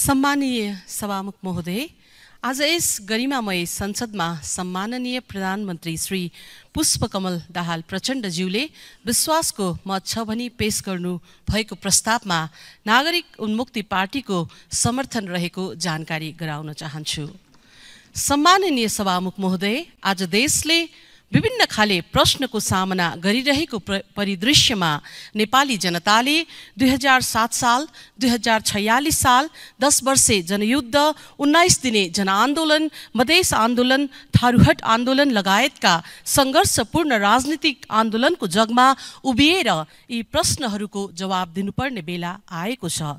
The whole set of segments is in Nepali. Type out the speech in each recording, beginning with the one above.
सम्मानीय सभामुख महोदय आज यस गरिमामय संसदमा सम्माननीय प्रधानमन्त्री श्री पुष्पकमल दाहाल प्रचण्डज्यूले विश्वासको मत छ भनी पेश गर्नु भएको प्रस्तावमा नागरिक उन्मुक्ति पार्टीको समर्थन रहेको जानकारी गराउन चाहन्छु सम्माननीय सभामुख महोदय आज देशले विभिन्न खाले प्रश्नको सामना गरिरहेको परिदृश्यमा नेपाली जनताले दुई हजार सात साल दुई हजार छयालिस साल दस वर्षे जनयुद्ध उन्नाइस दिने जनआन्दोलन मधेस आन्दोलन थारूहट आन्दोलन लगायतका सङ्घर्षपूर्ण राजनीतिक आन्दोलनको जगमा उभिएर यी प्रश्नहरूको जवाब दिनुपर्ने बेला आएको छ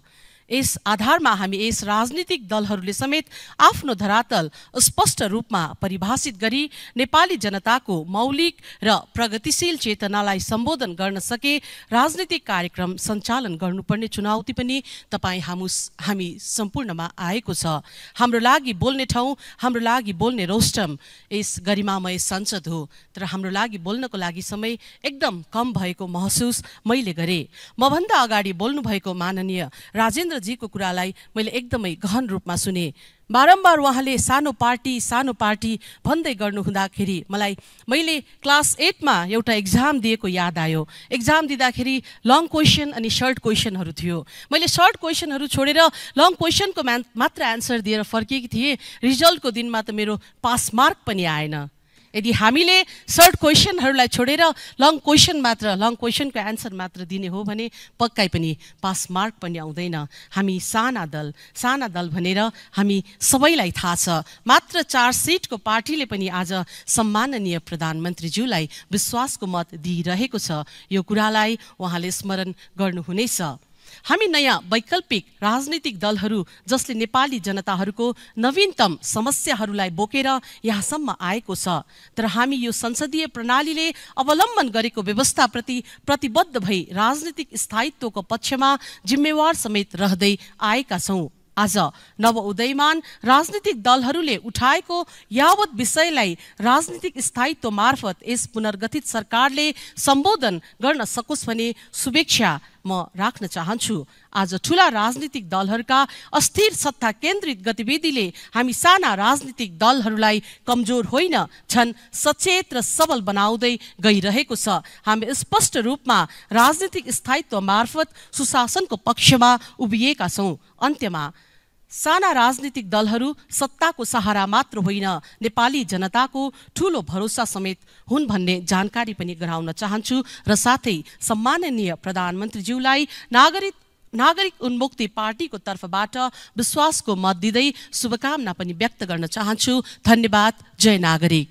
यस आधारमा हामी यस राजनीतिक दलहरूले समेत आफ्नो धरातल स्पष्ट रूपमा परिभाषित गरी नेपाली जनताको मौलिक र प्रगतिशील चेतनालाई सम्बोधन गर्न सके राजनीतिक कार्यक्रम सञ्चालन गर्नुपर्ने चुनौती पनि तपाईँ हामु हामी सम्पूर्णमा आएको छ हाम्रो लागि बोल्ने ठाउँ हाम्रो लागि बोल्ने रोस्टम यस गरिमामय संसद हो तर हाम्रो लागि बोल्नको लागि समय एकदम कम भएको महसुस मैले गरेँ मभन्दा अगाडि बोल्नुभएको माननीय राजेन्द्र जीको कुरालाई मैले एकदमै गहन रूपमा सुने बारम्बार उहाँले सानो पार्टी सानो पार्टी भन्दै गर्नु हुँदाखेरि मलाई मैले क्लास एटमा एउटा इक्जाम दिएको याद आयो इक्जाम दिँदाखेरि लङ क्वेसन अनि सर्ट क्वेसनहरू थियो मैले सर्ट क्वेसनहरू छोडेर लङ क्वेसनको मात्र एन्सर दिएर फर्किएकी थिएँ रिजल्टको दिनमा त मेरो पास मार्क पनि आएन यदि हामीले सर्ट क्वेसनहरूलाई छोडेर लङ क्वेसन मात्र लङ क्वेसनको एन्सर मात्र दिने हो भने पक्कै पनि पास मार्क पनि आउँदैन हामी साना दल साना दल भनेर हामी सबैलाई थाहा छ मात्र चार सिटको पार्टीले पनि आज सम्माननीय प्रधानमन्त्रीज्यूलाई विश्वासको मत दिइरहेको छ यो कुरालाई उहाँले स्मरण गर्नुहुनेछ हामी नयाँ वैकल्पिक राजनीतिक दलहरू जसले नेपाली जनताहरूको नवीनतम समस्याहरूलाई बोकेर यहाँसम्म आएको छ तर हामी यो संसदीय प्रणालीले अवलम्बन गरेको व्यवस्थाप्रति प्रतिबद्ध भई राजनीतिक स्थायित्वको पक्षमा जिम्मेवार समेत रहँदै आएका छौँ आज नवउदयमान राजनीतिक दलहरूले उठाएको यावत विषयलाई राजनीतिक स्थायित्व मार्फत यस पुनर्गठित सरकारले सम्बोधन गर्न सकोस् भने शुभेच्छा म राख्न चाहन्छु आज ठुला राजनीतिक दलहरूका अस्थिर सत्ता केन्द्रित गतिविधिले हामी साना राजनीतिक दलहरूलाई कमजोर होइन छन् सचेत र सबल बनाउँदै गइरहेको छ हामी स्पष्ट रूपमा राजनीतिक स्थायित्व मार्फत सुशासनको पक्षमा उभिएका छौँ अन्त्यमा साना राजनीतिक दलहरू सत्ताको सहारा मात्र होइन नेपाली जनताको ठूलो भरोसा समेत हुन् भन्ने जानकारी पनि गराउन चाहन्छु र साथै सम्माननीय प्रधानमन्त्रीज्यूलाई नागरिक नागरिक उन्मुक्ति पार्टीको तर्फबाट विश्वासको मत दिँदै शुभकामना पनि व्यक्त गर्न चाहन्छु धन्यवाद जय नागरिक